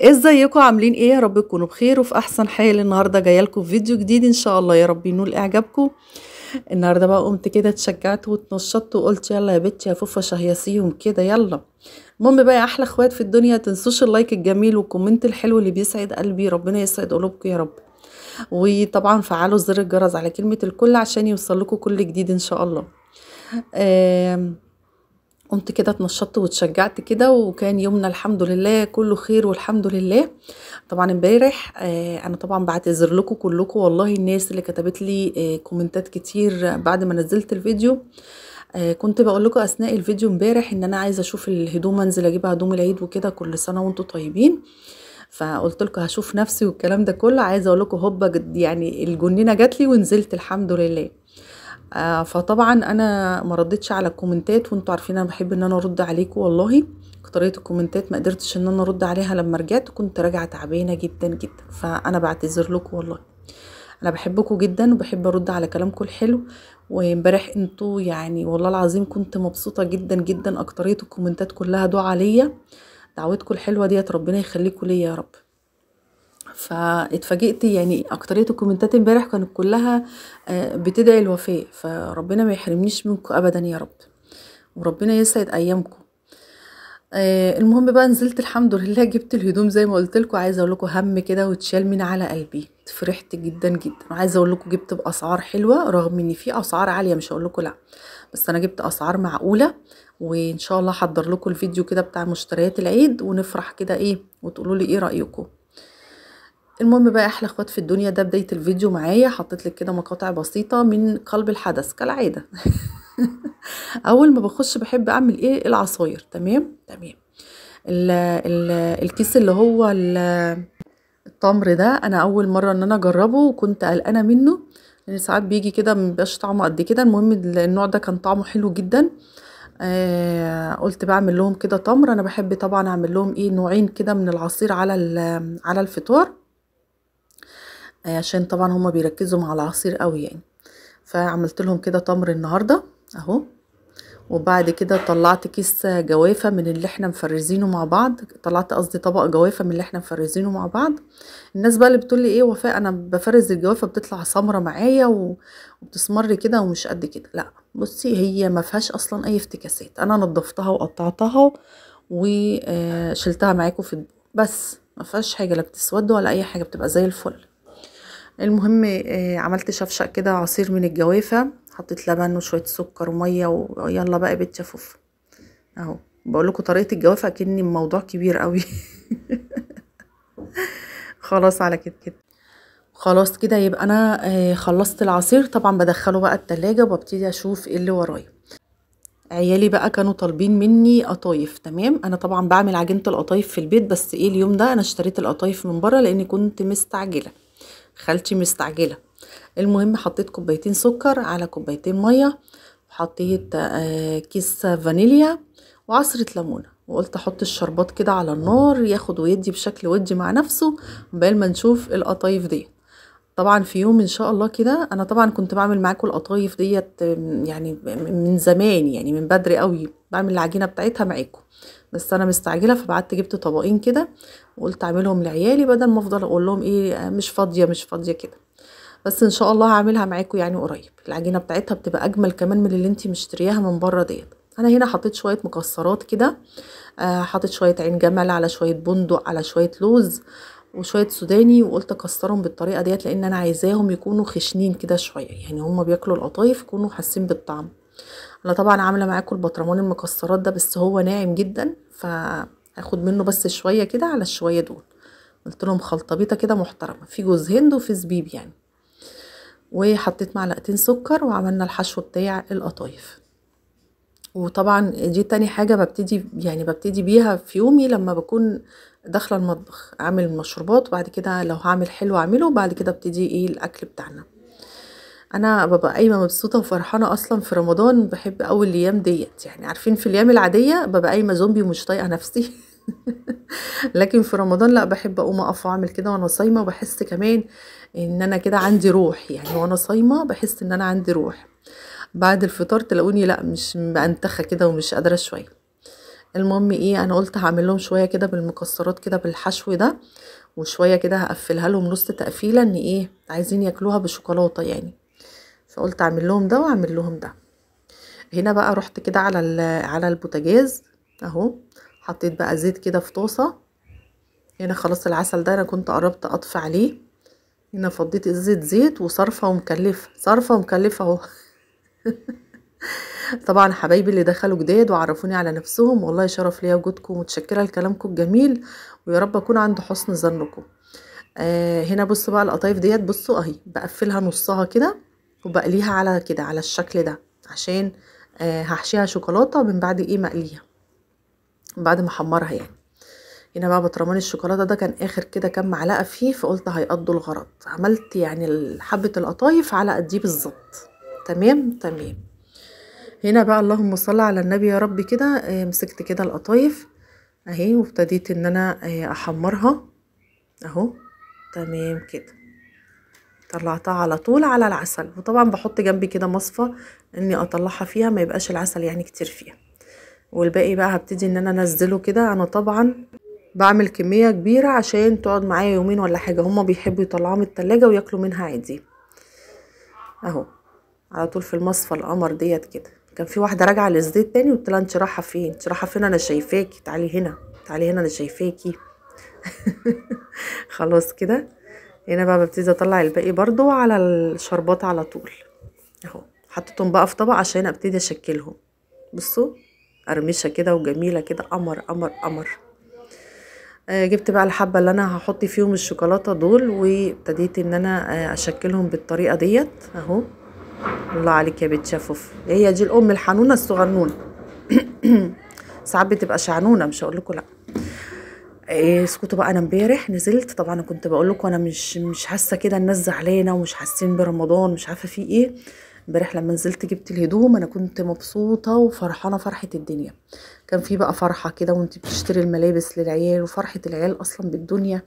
إيه ازيكم عاملين ايه يا رب تكونوا بخير وفي احسن حال النهارده جايه لكم فيديو جديد ان شاء الله يا رب ينول اعجابكم النهارده بقى قمت كده اتشجعت واتنشطت وقلت يلا يا بنتي يا فوفا شهيصيهم كده يلا المهم بقى يا احلى اخوات في الدنيا تنسوش اللايك الجميل والكومنت الحلو اللي بيسعد قلبي ربنا يسعد قلوبكم يا رب وطبعا فعلوا زر الجرس على كلمه الكل عشان يوصل لكم كل جديد ان شاء الله آه قمت كده اتنشطت واتشجعت كده وكان يومنا الحمد لله كله خير والحمد لله طبعا امبارح آه انا طبعا بعتذر لكم كلكم والله الناس اللي كتبت لي آه كومنتات كتير بعد ما نزلت الفيديو آه كنت بقول لكم اثناء الفيديو امبارح ان انا عايزه اشوف الهدوم انزل اجيب هدوم العيد وكده كل سنه وانتم طيبين فقلت لكم هشوف نفسي والكلام ده كله عايزه اقول لكم هوبا يعني الجنينه جات لي ونزلت الحمد لله آه، فطبعا انا ما ردتش على الكومنتات وانتوا عارفين انا بحب ان انا ارد عليكم والله اكتريه الكومنتات ما قدرتش ان انا ارد عليها لما رجعت كنت راجعه تعبانه جدا جدا فانا بعتذر لكم والله انا بحبكم جدا وبحب ارد على كلامكم الحلو وامبارح انتوا يعني والله العظيم كنت مبسوطه جدا جدا اكتريه الكومنتات كلها دعاء ليا دعوتكم الحلوه ديت ربنا يخليكم ليا يا رب فاتفاجئت يعني اكترية الكومنتات امبارح كانت كلها آه، بتدعي الوفاء فربنا ما يحرمنيش منكم ابدا يا رب وربنا يسعد ايامكم آه، المهم بقى نزلت الحمد لله جبت الهدوم زي ما قلت لكم عايزه اقول لكم هم كده واتشال من على قلبي فرحت جدا جدا وعايزه اقول لكم جبت باسعار حلوه رغم ان في اسعار عاليه مش هقول لكم لا بس انا جبت اسعار معقوله وان شاء الله هحضر لكم الفيديو كده بتاع مشتريات العيد ونفرح كده ايه وتقولوا لي ايه رايكم المهم بقى احلى اخوات في الدنيا ده بدايه الفيديو معايا حطيت لك كده مقاطع بسيطه من قلب الحدث كالعاده اول ما بخش بحب اعمل ايه العصاير تمام تمام الـ الـ الكيس اللي هو التمر ده انا اول مره ان انا اجربه وكنت قلقانه منه لان ساعات بيجي كده مبيبقاش طعمه قد كده المهم النوع ده كان طعمه حلو جدا آه قلت بعمل لهم كده تمر انا بحب طبعا اعمل لهم ايه نوعين كده من العصير على على الفطار آه، عشان طبعا هما بيركزوا مع العصير قوي يعني فعملت لهم كده تمر النهارده اهو وبعد كده طلعت كيس جوافه من اللي احنا مفرزينه مع بعض طلعت قصدي طبق جوافه من اللي احنا مفرزينه مع بعض الناس بقى اللي بتقول لي ايه وفاء انا بفرز الجوافه بتطلع سمره معايا وبتسمر كده ومش قد كده لا بصي هي ما فيهاش اصلا اي افتكاسات انا نضفتها وقطعتها وشلتها آه، معاكم في بس ما فيهاش حاجه لا بتسود ولا اي حاجه بتبقى زي الفل المهم آه، عملت شفشق كده عصير من الجوافة حطيت لبن وشوية سكر ومية ويلا بقى بيت شفوف اهو بقول لكم طريقة الجوافة كأني موضوع كبير قوي خلاص على كده كده خلاص كده يبقى انا آه، خلصت العصير طبعا بدخله بقى التلاجة وببتدي اشوف ايه اللي ورايا عيالي بقى كانوا طالبين مني قطايف تمام انا طبعا بعمل عجينه القطايف في البيت بس ايه اليوم ده انا اشتريت القطايف من بره لاني كنت مستعجله خالتي مستعجله المهم حطيت كوبايتين سكر على كوبايتين ميه وحطيت آه، كيس فانيليا وعصره ليمونه وقلت احط الشربات كده على النار ياخد ويدي بشكل ودي مع نفسه عقبال ما نشوف القطايف ديت طبعا في يوم ان شاء الله كده انا طبعا كنت بعمل معاكم القطايف ديت يعني من زمان يعني من بدري قوي بعمل العجينه بتاعتها معاكم بس انا مستعجله فبعت جبت طبقين كده وقلت اعملهم لعيالي بدل ما افضل اقول لهم ايه مش فاضيه مش فاضيه كده بس ان شاء الله هعملها معاكم يعني قريب العجينه بتاعتها بتبقى اجمل كمان من اللي انت مشترياها من بره ديت انا هنا حطيت شويه مكسرات كده آه، حطيت شويه عين جمل على شويه بندق على شويه لوز وشويه سوداني وقلت اكسرهم بالطريقه ديت لان انا عايزاهم يكونوا خشنين كده شويه يعني هما بياكلوا القطايف يكونوا حاسين بالطعم انا طبعا عامله معاكم البطرمان المكسرات ده بس هو ناعم جدا فاخد منه بس شويه كده على الشويه دول قلت لهم بيته كده محترمه في جوز هند وفي زبيب يعني وحطيت معلقتين سكر وعملنا الحشو بتاع القطايف وطبعا دي تاني حاجه ببتدي يعني ببتدي بيها في يومي لما بكون داخله المطبخ اعمل المشروبات وبعد كده لو هعمل حلو اعمله وبعد كده ابتدي ايه الاكل بتاعنا انا ببقى قايمه مبسوطه وفرحانه اصلا في رمضان بحب اول الايام ديت يعني عارفين في الايام العاديه ببقى قايمه زومبي ومش طايقه نفسي لكن في رمضان لا بحب اقوم اقف واعمل كده وانا صايمه وبحس كمان ان انا كده عندي روح يعني وانا صايمه بحس ان انا عندي روح بعد الفطار تلاقوني لا مش بنتخه كده ومش قادره شويه المهم ايه انا قلت هعمل لهم شويه كده بالمكسرات كده بالحشو ده وشويه كده هقفلها لهم نص تقفيله ان ايه عايزين ياكلوها بالشوكولاته يعني فقلت اعمل لهم ده واعمل لهم ده هنا بقى رحت كده على على البوتاجاز اهو حطيت بقى زيت كده في طاسه هنا خلاص العسل ده انا كنت قربت اطفي عليه هنا فضيت الزيت زيت وصرفه ومكلفه صرفه ومكلفه اهو طبعا حبايبي اللي دخلوا جداد وعرفوني على نفسهم والله شرف ليا وجودكم ومتشكره لكلامكم الجميل ويا رب اكون عند حسن ظنكم آه هنا بصوا بقى القطايف ديت بصوا اهي بقفلها نصها كده وبقليها على كده على الشكل ده عشان آه هحشيها شوكولاته من بعد ايه مقليها من بعد ما احمرها يعني هنا بقى بطرمان الشوكولاته ده كان اخر كده كام معلقه فيه فقلت هيقضوا الغرض عملت يعني حبه القطايف على قد دي إيه بالظبط تمام تمام هنا بقى اللهم صل على النبي يا رب كده آه، مسكت كده القطايف اهي وابتديت ان انا آه، احمرها اهو تمام كده طلعتها على طول على العسل وطبعا بحط جنبي كده مصفى اني اطلعها فيها ما يبقاش العسل يعني كتير فيها والباقي بقى هبتدي ان انا انزله كده انا طبعا بعمل كميه كبيره عشان تقعد معايا يومين ولا حاجه هما بيحبوا يطلعوها من التلاجة وياكلوا منها عادي اهو على طول في المصفى القمر ديت كده كان في واحده راجعه للزيت تاني قلت لها انت رايحه فين انت رايحه فين انا شايفاكي تعالي هنا تعالي هنا انا شايفاكي خلاص كده هنا بقى ببتدي اطلع الباقي برضو على الشربات على طول اهو حطيتهم بقى في طبق عشان ابتدي اشكلهم بصوا قرمشه كده وجميله كده قمر قمر قمر آه، جبت بقى الحبه اللي انا هحط فيهم الشوكولاته دول وابتديت ان انا آه، اشكلهم بالطريقه ديت اهو الله عليك يا بنت شفوف إيه هي دي الام الحنونه الصغنونه ساعات بتبقى شعنونه مش هقول لكم لا إيه، اسكتوا بقى انا امبارح نزلت طبعا انا كنت بقول لكم انا مش مش حاسه كده الناس زعلانه ومش حاسين برمضان مش عارفه في ايه امبارح لما نزلت جبت الهدوم انا كنت مبسوطه وفرحانه فرحه الدنيا كان في بقى فرحه كده وانت بتشتري الملابس للعيال وفرحه العيال اصلا بالدنيا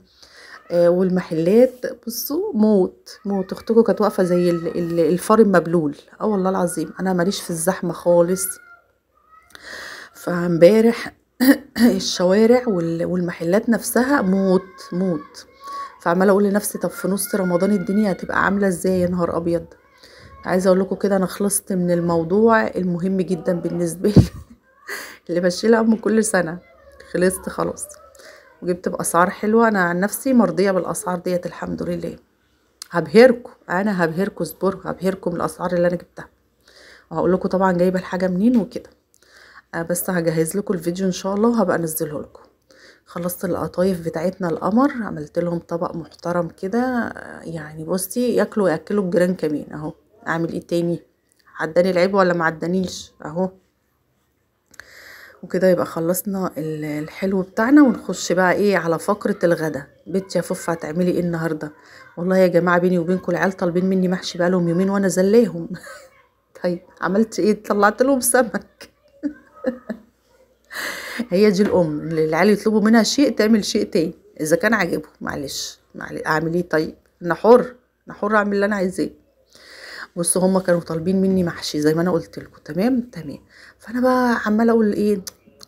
آه، والمحلات بصوا موت موت اختكم كانت واقفه زي الفار المبلول اه والله العظيم انا ماليش في الزحمه خالص فامبارح الشوارع والمحلات نفسها موت موت فعماله اقول لنفسي طب في نص رمضان الدنيا هتبقى عامله ازاي يا نهار ابيض عايزه اقول لكم كده انا خلصت من الموضوع المهم جدا بالنسبه لي اللي بشيلها من كل سنه خلصت خلاص وجبت بأسعار حلوة أنا عن نفسي مرضية بالأسعار ديت الحمد لله هبهركم أنا هبهركم اصبروا هبهركم الأسعار اللي أنا جبتها وهقول لكم طبعا جايبة الحاجة منين وكده آه، بس هجهز لكم الفيديو إن شاء الله وهبقى أنزله لكم خلصت القطايف بتاعتنا القمر عملت لهم طبق محترم كده آه، يعني بصي ياكلوا ياكلوا الجيران كمان اهو اعمل ايه تاني عداني العيب ولا ما عدانيش اهو وكده يبقى خلصنا الحلو بتاعنا ونخش بقى ايه على فقرة الغدا بنت يا فوفا هتعملي ايه النهاردة والله يا جماعة بيني وبينكم العيال طالبين مني محشي لهم يومين وانا زليهم طيب عملت ايه طلعت لهم سمك هي دي الام اللي العيال يطلبوا منها شيء تعمل شيء تاني اذا كان عاجبه معلش معلش اعمل ايه طيب انا حر انا حر اعمل اللي انا عايزاه بصوا هما كانوا طالبين مني محشي زي ما انا قلت لكم تمام تمام فانا بقى عماله اقول ايه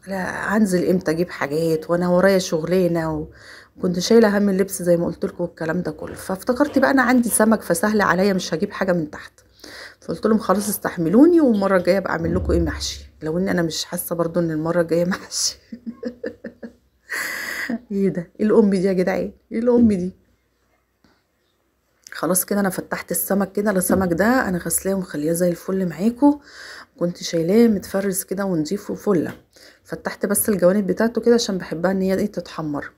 لا هنزل امتى اجيب حاجات وانا ورايا شغلانه وكنت شايله هم اللبس زي ما قلت لكم والكلام ده كله فافتكرت بقى انا عندي سمك فسهل عليا مش هجيب حاجه من تحت فقلت لهم خلاص استحملوني والمره الجايه ابقى اعمل لكم ايه محشي لو ان انا مش حاسه برضو ان المره الجايه محشي ايه ده ايه الام دي يا جدعان ايه الام دي خلاص كده انا فتحت السمك كده السمك ده انا غسلاه ومخليه زي الفل معاكو كنت شايلاه متفرز كده ونضيفه فله فتحت بس الجوانب بتاعته كده عشان بحبها ان هي ايه تتحمر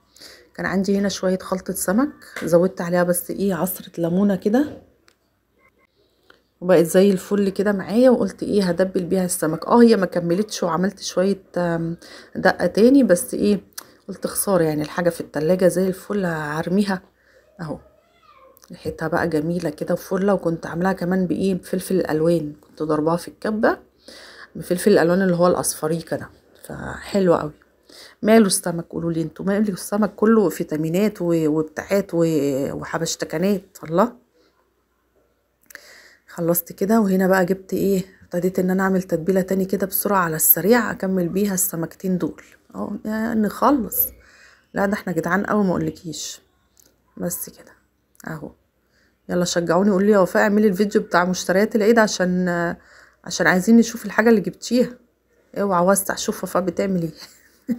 كان عندي هنا شويه خلطه سمك زودت عليها بس ايه عصره ليمونه كده وبقت زي الفل كده معايا وقلت ايه هدبل بيها السمك اه هي ما كملتش وعملت شويه دقه تاني بس ايه قلت خساره يعني الحاجه في التلاجة زي الفل هرميها اهو ريحتها بقى جميلة كده وفله وكنت عاملاها كمان بايه بفلفل الالوان كنت ضرباها في الكبة بفلفل الالوان اللي هو الاصفريكة كده فحلو قوي ماله السمك قولوا لي انتوا ماله السمك كله فيتامينات وبتاعات وحبشتكنات الله خلصت كده وهنا بقى جبت ايه ابتديت ان انا اعمل تتبيله تاني كده بسرعه على السريع اكمل بيها السمكتين دول اه نخلص لا ده احنا جدعان قوي ما اقولكيش بس كده اهو يلا شجعوني قولي يا وفاء اعملي الفيديو بتاع مشتريات العيد عشان عشان عايزين نشوف الحاجه اللي جبتيها اوعى وسع شوف وفاء بتعمل ايه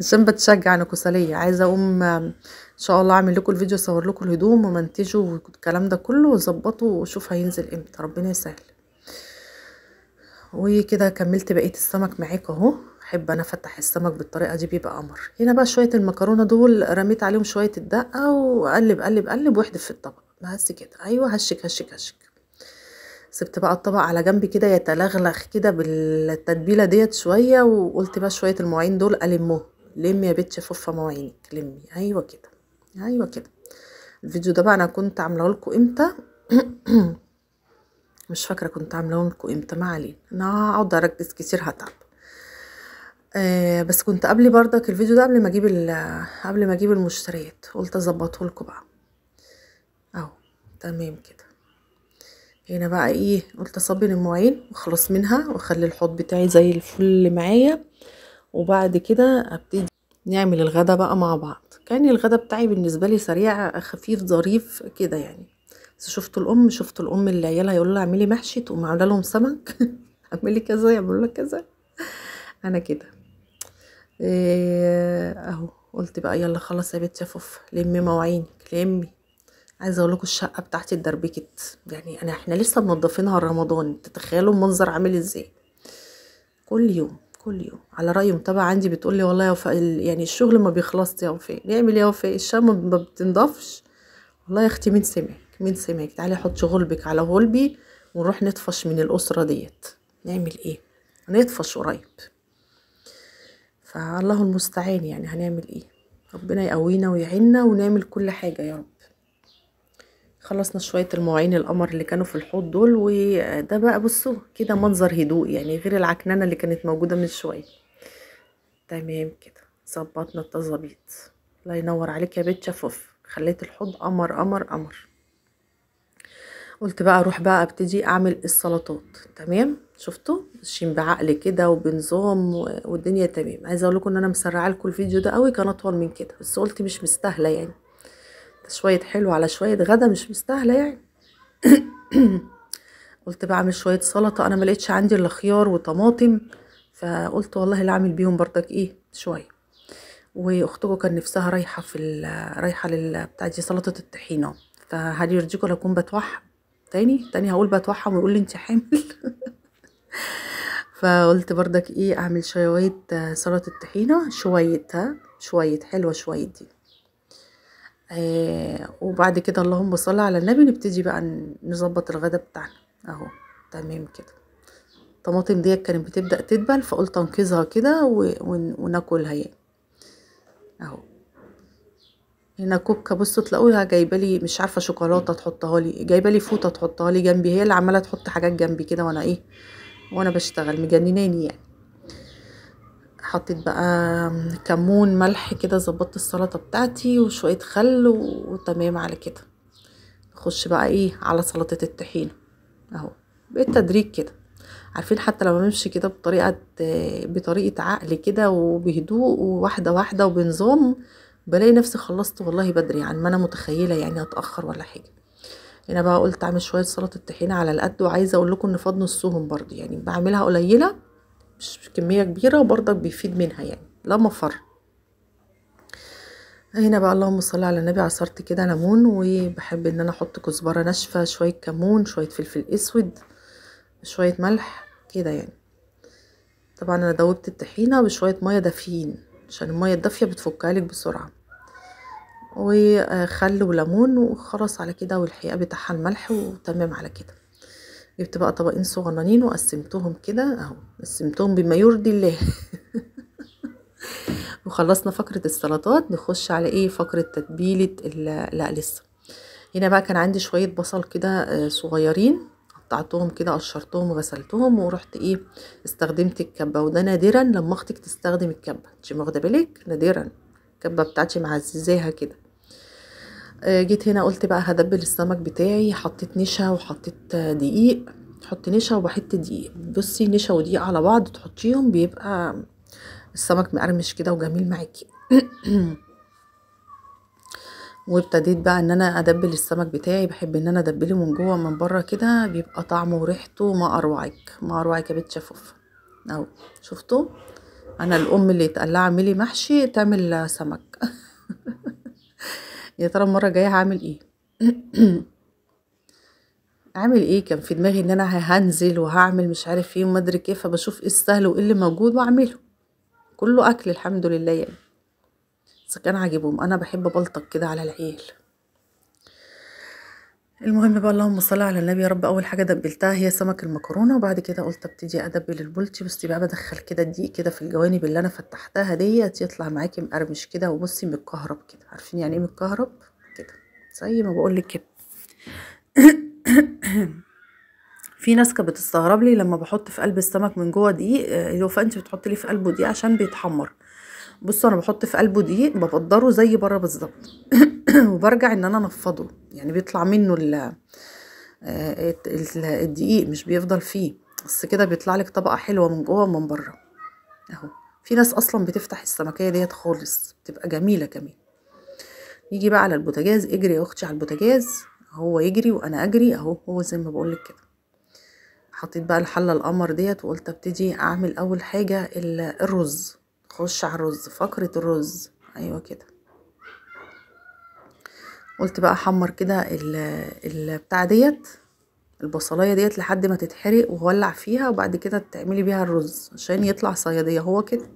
عشان بتشجع انا كسليه عايزه اقوم ان شاء الله اعمل لكم الفيديو اصور لكم الهدوم ومنتجه والكلام ده كله واظبطه واشوف هينزل امتى ربنا يسهل وكده كملت بقيه السمك معاك اهو بحب انا افتح السمك بالطريقه دي بيبقى قمر هنا بقى شويه المكرونه دول رميت عليهم شويه الدقه وقلب قلب قلب واحدف في الطبق بس كده ايوه هشك هشك هشك سبت بقى الطبق على جنب كده يتلغلخ كده بالتتبيله ديت شويه وقلت بقى شويه المواعين دول المهم لم يا بت فوفه مواعينك لمي ايوه كده ايوه كده الفيديو ده بقى انا كنت عامله لكم امتى مش فاكره كنت عامله لكم امتى ما علينا انا هقعد اركز كتير هتعب آه بس كنت قبل بردك الفيديو ده قبل ما اجيب قبل ما اجيب المشتريات قلت اظبطه لكم بقى اهو تمام كده هنا بقى ايه قلت اصبن المواعين واخلص منها واخلي الحوض بتاعي زي الفل معايا وبعد كده ابتدي نعمل الغدا بقى مع بعض كان الغدا بتاعي بالنسبه لي سريع خفيف ظريف كده يعني بس شفت الام شفت الام اللي عيالها يقول لها اعملي محشي تقوم عامله لهم سمك اعملي كذا يعملوا لك كذا انا كده إيه اهو قلت بقى يلا خلاص يا بنت يا لمي مواعينك لمي عايزه اقول لكم الشقه بتاعتي اتدربكت يعني انا احنا لسه منضفينها رمضان تتخيلوا المنظر عامل ازاي كل يوم كل يوم على راي متابعه عندي بتقول لي والله يا وفاء يعني الشغل ما بيخلصش يا وفاء نعمل يا وفاء الشقه ما بتنضفش والله يا اختي مين سمعك مين سمعك تعالي حطي غلبك على غلبي ونروح نطفش من الاسره ديت نعمل ايه نطفش قريب فالله المستعان يعني هنعمل ايه ربنا يقوينا ويعيننا ونعمل كل حاجة يا رب خلصنا شوية المواعين القمر اللي كانوا في الحوض دول وده بقى بصوا كده منظر هدوء يعني غير العكنانة اللي كانت موجودة من شوية تمام كده ظبطنا التظابيط الله ينور عليك يا بيت شفاف خليت الحوض قمر قمر قمر قلت بقى اروح بقى ابتدي اعمل السلطات تمام شفتوا ماشيين بعقل كده وبنظام والدنيا تمام عايزه اقول لكم ان انا مسرعه لكم الفيديو ده قوي كان اطول من كده بس قلت مش مستاهله يعني شويه حلو على شويه غدا مش مستاهله يعني قلت بعمل شويه سلطه انا ما لقيتش عندي الا خيار وطماطم فقلت والله اللي اعمل بيهم برضك ايه شويه واختكم كان نفسها رايحه في رايحه للبتاع دي سلطه الطحينه فهل يرضيكم اكون بتوحد تاني تاني هقول بتوحم ويقول لي انت حامل فقلت بردك ايه اعمل شويه آه، سلطه الطحينه شويه شويه حلوه شويه دي آه وبعد كده اللهم صل على النبي نبتدي بقى نظبط الغدا بتاعنا اهو تمام كده الطماطم ديت كانت بتبدا تدبل فقلت انقذها كده وناكلها يعني اهو هنا كوكا بصوا تلاقوها جايبه لي مش عارفه شوكولاته تحطها لي جايبه لي فوطه تحطها لي جنبي هي اللي عماله تحط حاجات جنبي كده وانا ايه وانا بشتغل مجنناني يعني حطيت بقى كمون ملح كده ظبطت السلطه بتاعتي وشويه خل وتمام على كده نخش بقى ايه على سلطه الطحين اهو بالتدريج كده عارفين حتى لما بمشي كده بطريقه بطريقه عقل كده وبهدوء وواحده واحده وبنظام بلاقي نفسي خلصت والله بدري عن ما انا متخيله يعني هتاخر ولا حاجه هنا بقى قلت اعمل شويه سلطه طحينه على القد وعايزه اقول لكم ان فاض نصهم برضه يعني بعملها قليله مش كميه كبيره وبرضك بيفيد منها يعني لا مفر هنا بقى اللهم صل على النبي عصرت كده ليمون وبحب ان انا احط كزبره ناشفه شويه كمون شويه فلفل اسود شويه ملح كده يعني طبعا انا دوبت الطحينه بشويه ميه دافيين عشان المية الدافية بتفكها لك بسرعة وخل وليمون وخلاص على كده والحقيقة بتاعها الملح وتمام على كده جبت بقى طبقين صغننين وقسمتهم كده اهو قسمتهم بما يرضي الله وخلصنا فقرة السلطات نخش على ايه فقرة تتبيلة لا لسه هنا بقى كان عندي شوية بصل كده آه، صغيرين قطعتهم كده قشرتهم وغسلتهم ورحت ايه استخدمت الكبه وده نادرا لما اختك تستخدم الكبه انت واخده بالك نادرا الكبه بتاعتي معززاها كده آه، جيت هنا قلت بقى هدبل السمك بتاعي حطيت نشا وحطيت دقيق تحطي نشا وحته دقيق بصي نشا ودقيق على بعض تحطيهم بيبقى السمك مقرمش كده وجميل معاكي وابتديت بقى ان انا ادبل السمك بتاعي بحب ان انا ادبله من جوه من بره كده بيبقى طعمه وريحته ما اروعك ما اروعك يا بنت شفوف اهو شفتوا انا الام اللي تقلع اعملي محشي تعمل سمك يا ترى المره الجايه هعمل ايه اعمل ايه كان في دماغي ان انا هنزل وهعمل مش عارف ايه ومدري ادري كيف فبشوف ايه السهل وايه اللي موجود واعمله كله اكل الحمد لله يعني بس كان عاجبهم انا بحب بلطك كده على العيل المهم بقى اللهم صل على النبي يا رب اول حاجه دبلتها هي سمك المكرونه وبعد كده قلت ابتدي ادبل البولتي بصي بقى بدخل كده الدقيق كده في الجوانب اللي انا فتحتها ديت يطلع معاكي مقرمش كده وبصي متكهرب كده عارفين يعني ايه متكهرب كده زي ما بقول لك كده في ناس كانت بتستغرب لي لما بحط في قلب السمك من جوه دقيق آه، لو فانت بتحط لي في قلبه دقيق عشان بيتحمر بصوا انا بحط في قلبه دقيق ببدره زي بره بالظبط وبرجع ان انا انفضه يعني بيطلع منه آه، ال الدقيق مش بيفضل فيه بس كده بيطلع لك طبقه حلوه من جوه ومن بره اهو في ناس اصلا بتفتح السمكيه ديت خالص بتبقى جميله كمان نيجي بقى على البوتاجاز اجري يا اختي على البوتاجاز هو يجري وانا اجري اهو هو زي ما بقول لك كده حطيت بقى الحله القمر ديت وقلت ابتدي اعمل اول حاجه الرز خش على الرز فقرة الرز ايوه كده قلت بقى احمر كده البتاع ديت البصلايه ديت لحد ما تتحرق وهولع فيها وبعد كده تعملي بيها الرز عشان يطلع صياديه هو كده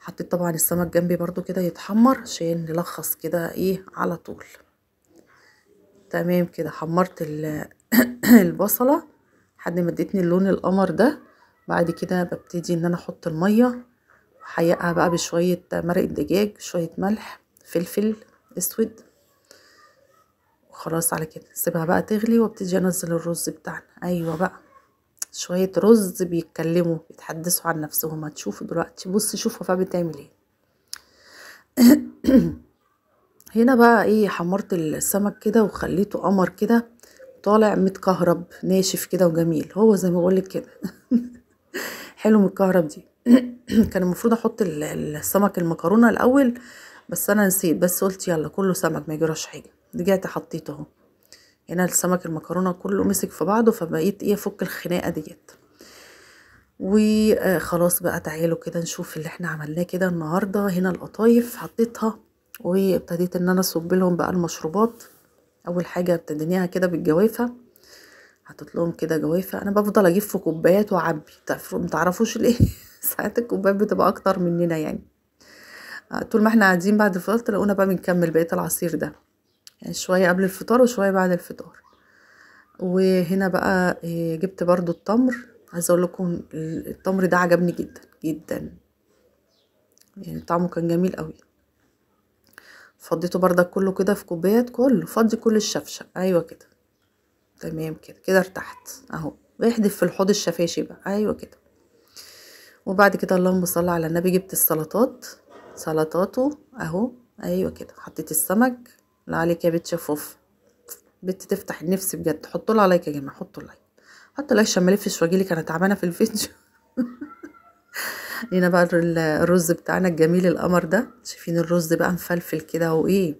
حطيت طبعا السمك جنبي برضو كده يتحمر عشان نلخص كده ايه على طول تمام كده حمرت البصله لحد ما اديتني اللون القمر ده بعد كده ببتدي ان انا احط الميه هحيقها بقى بشوية مرق دجاج شوية ملح فلفل اسود وخلاص على كده سيبها بقى تغلي وابتدي انزل الرز بتاعنا ايوه بقى شوية رز بيتكلموا بيتحدثوا عن نفسهم هتشوفوا دلوقتي بص شوفوا بقى بتعمل ايه هنا بقى ايه حمرت السمك كده وخليته قمر كده طالع متكهرب ناشف كده وجميل هو زي ما بقولك كده حلو متكهرب دي كان المفروض احط السمك المكرونه الاول بس انا نسيت بس قلت يلا كله سمك ما يجراش حاجه رجعت حطيته اهو هنا يعني السمك المكرونه كله مسك في بعضه فبقيت ايه افك الخناقه ديت وخلاص آه، بقى تعالوا كده نشوف اللي احنا عملناه كده النهارده هنا القطايف حطيتها وابتديت ان انا اصب لهم بقى المشروبات اول حاجه ابتديناها كده بالجوافه حطيت لهم كده جوافه انا بفضل اجيب في كوبايات واعبي متعرفوش ليه ساعات الكوبايات بتبقى اكتر مننا يعني آه، طول ما احنا قاعدين بعد الفطار تلاقونا بقى بنكمل بقيه العصير ده يعني شويه قبل الفطار وشويه بعد الفطار وهنا بقى آه، جبت برضو التمر عايزه اقول لكم التمر ده عجبني جدا جدا يعني طعمه كان جميل قوي فضيته بردك كله كده في كوبايات كله فضي كل الشفشق ايوه كده تمام كده كده ارتحت اهو احدف في الحوض الشفاشي بقى ايوه كده وبعد كده اللهم صل على النبي جبت السلطات سلطاته اهو ايوه كده حطيت السمك لا عليك يا بنت شفوف بنت تفتح النفس بجد حطوا له لايك يا جماعه حطوا لايك حطوا لايك عشان ما الفش واجيلك انا تعبانه في الفيديو لينا بقى الرز بتاعنا الجميل القمر ده شايفين الرز بقى مفلفل كده وايه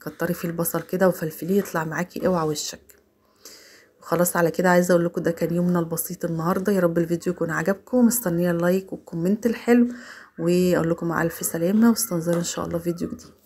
كتري فيه البصل كده وفلفليه يطلع معاكي اوعى وشك خلاص على كده عايزه اقول لكم ده كان يومنا البسيط النهارده يا رب الفيديو يكون عجبكم مستنيه اللايك والكومنت الحلو واقول لكم مع الف سلامه واستنظروا ان شاء الله فيديو جديد